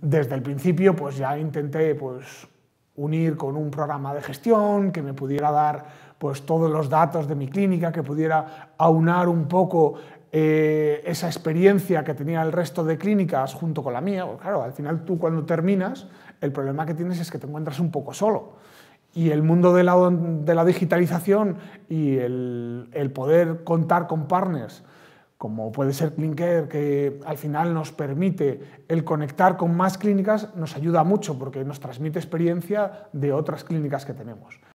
desde el principio pues ya intenté pues, unir con un programa de gestión que me pudiera dar pues, todos los datos de mi clínica, que pudiera aunar un poco eh, esa experiencia que tenía el resto de clínicas junto con la mía. claro, al final tú cuando terminas, el problema que tienes es que te encuentras un poco solo. Y el mundo de la, digitalización y el poder contar con partners como puede ser Clinker, que al final nos permite el conectar con más clínicas, nos ayuda mucho porque nos transmite experiencia de otras clínicas que tenemos.